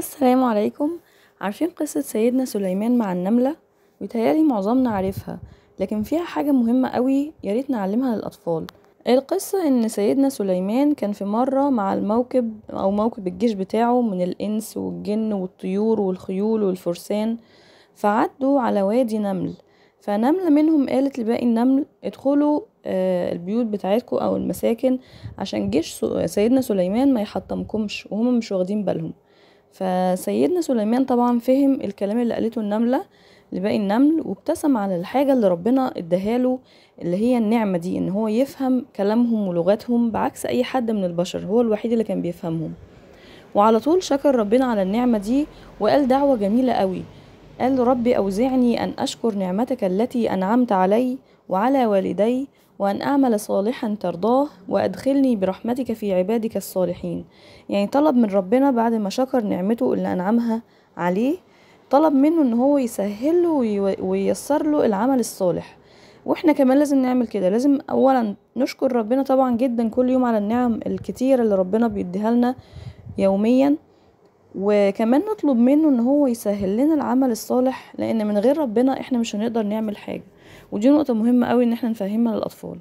السلام عليكم عارفين قصة سيدنا سليمان مع النملة؟ بيتهيألي معظمنا عارفها لكن فيها حاجة مهمة قوي ياريت نعلمها للأطفال القصة إن سيدنا سليمان كان في مرة مع الموكب أو موكب الجيش بتاعه من الإنس والجن والطيور والخيول والفرسان فعدوا على وادي نمل فنملة منهم قالت لباقي النمل ادخلوا آه، البيوت بتاعتكم أو المساكن عشان جيش سيدنا سليمان ما يحطمكمش وهم مش واخدين بالهم فسيدنا سليمان طبعا فهم الكلام اللي قالته النملة لباقي النمل وابتسم على الحاجة اللي ربنا اداهاله اللي هي النعمة دي ان هو يفهم كلامهم ولغتهم بعكس اي حد من البشر هو الوحيد اللي كان بيفهمهم وعلى طول شكر ربنا على النعمة دي وقال دعوة جميلة قوي قال ربي أوزعني أن أشكر نعمتك التي أنعمت علي وعلى والدي وأن أعمل صالحا ترضاه وأدخلني برحمتك في عبادك الصالحين يعني طلب من ربنا بعد ما شكر نعمته اللي أنعمها عليه طلب منه ان هو يسهل له وييسر له العمل الصالح واحنا كمان لازم نعمل كده لازم اولا نشكر ربنا طبعا جدا كل يوم على النعم الكتيره اللي ربنا بيديها لنا يوميا وكمان نطلب منه ان هو يسهل لنا العمل الصالح لان من غير ربنا احنا مش هنقدر نعمل حاجه ودي نقطه مهمه قوي ان احنا نفهمها للاطفال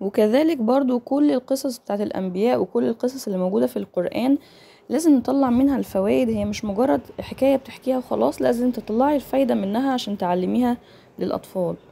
وكذلك برضو كل القصص بتاعت الانبياء وكل القصص اللي موجوده في القران لازم نطلع منها الفوائد هي مش مجرد حكايه بتحكيها وخلاص لازم تطلعي الفايده منها عشان تعلميها للاطفال